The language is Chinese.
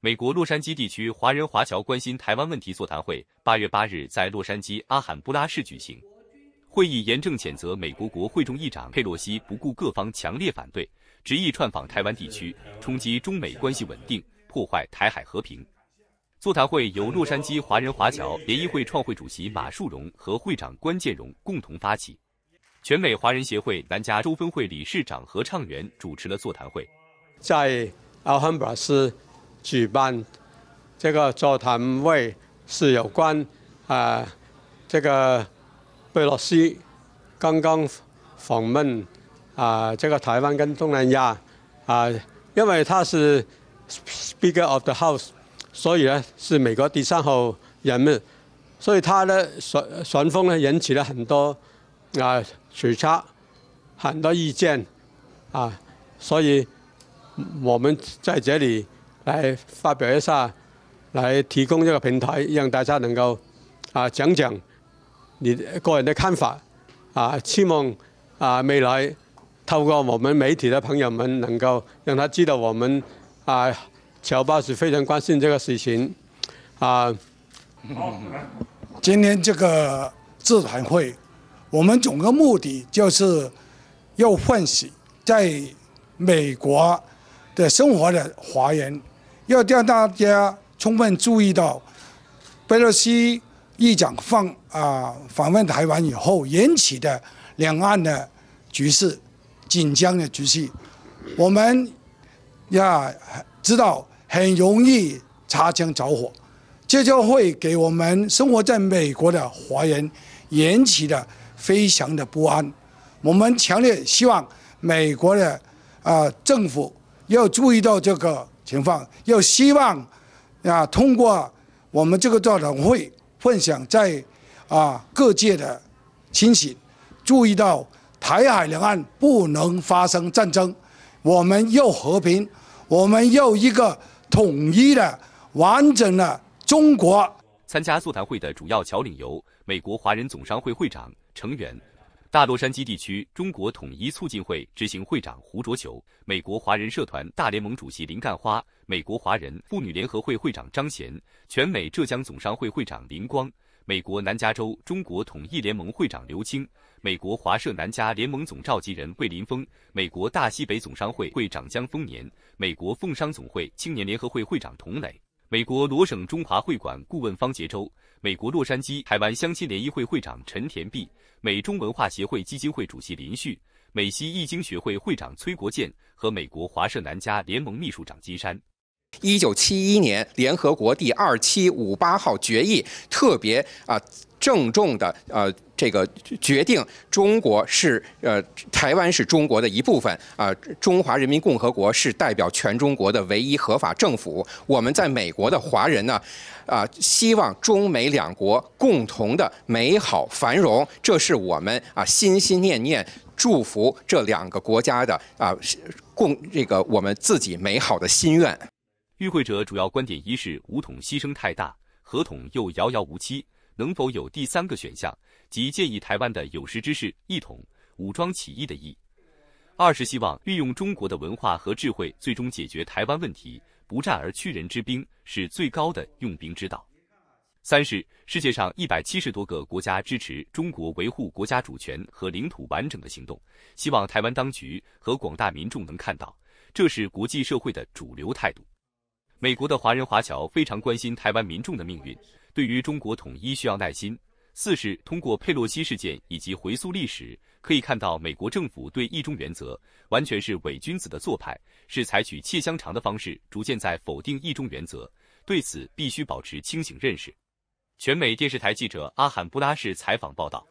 美国洛杉矶地区华人华侨关心台湾问题座谈会，八月八日在洛杉矶阿罕布拉市举行。会议严正谴责美国国会众议长佩洛西不顾各方强烈反对，执意串访台湾地区，冲击中美关系稳定，破坏台海和平。座谈会由洛杉矶华人华侨联谊会创会主席马树荣和会长关建荣共同发起，全美华人协会南加州分会理事长何畅元主持了座谈会。在阿罕布拉市。举办这个座谈会是有关啊，这个贝洛西刚刚访问啊，这个台湾跟东南亚啊，因为他是 Speaker of the House，所以呢是美国第三号人物，所以他呢旋旋风呢引起了很多啊揣测，很多意见啊，所以我们在这里。来发表一下，来提供这个平台，让大家能够啊讲讲你个人的看法啊，希望啊未来透过我们媒体的朋友们，能够让他知道我们啊乔巴是非常关心这个事情啊。今天这个座谈会，我们总的目的就是要唤醒在美国的生活的华人。要让大家充分注意到，贝洛西议长访啊访问台湾以后引起的两岸的局势、紧张的局势，我们要知道很容易擦枪走火，这就会给我们生活在美国的华人引起的非常的不安。我们强烈希望美国的啊政府要注意到这个。情况，又希望，啊，通过我们这个座谈会，分享在，啊，各界的清醒，注意到台海两岸不能发生战争，我们要和平，我们要一个统一的、完整的中国。参加座谈会的主要侨领有美国华人总商会会长成员、大洛杉矶地区中国统一促进会执行会长胡卓球，美国华人社团大联盟主席林干花，美国华人妇女联合会会长张贤，全美浙江总商会会长林光，美国南加州中国统一联盟会长刘青，美国华社南加联盟总召集人魏林峰，美国大西北总商会会长江丰年，美国凤商总会青年联合会会长童磊。美国罗省中华会馆顾问方杰洲，美国洛杉矶台湾相亲联谊会会长陈田碧，美中文化协会基金会主席林旭，美西易经学会会长崔国建和美国华社南加联盟秘书长金山。一九七一年联合国第二七五八号决议特别啊。郑重的，呃，这个决定，中国是，呃，台湾是中国的一部分，啊，中华人民共和国是代表全中国的唯一合法政府。我们在美国的华人呢，啊，希望中美两国共同的美好繁荣，这是我们啊心心念念祝福这两个国家的啊共这个我们自己美好的心愿。与会者主要观点一是武统牺牲太大，合同又遥遥无期。能否有第三个选项，即建议台湾的有识之士一统武装起义的意？二是希望利用中国的文化和智慧，最终解决台湾问题。不战而屈人之兵是最高的用兵之道。三是世界上一百七十多个国家支持中国维护国家主权和领土完整的行动，希望台湾当局和广大民众能看到，这是国际社会的主流态度。美国的华人华侨非常关心台湾民众的命运。对于中国统一需要耐心。四是通过佩洛西事件以及回溯历史，可以看到美国政府对一中原则完全是伪君子的做派，是采取切香肠的方式，逐渐在否定一中原则。对此必须保持清醒认识。全美电视台记者阿罕布拉什采访报道。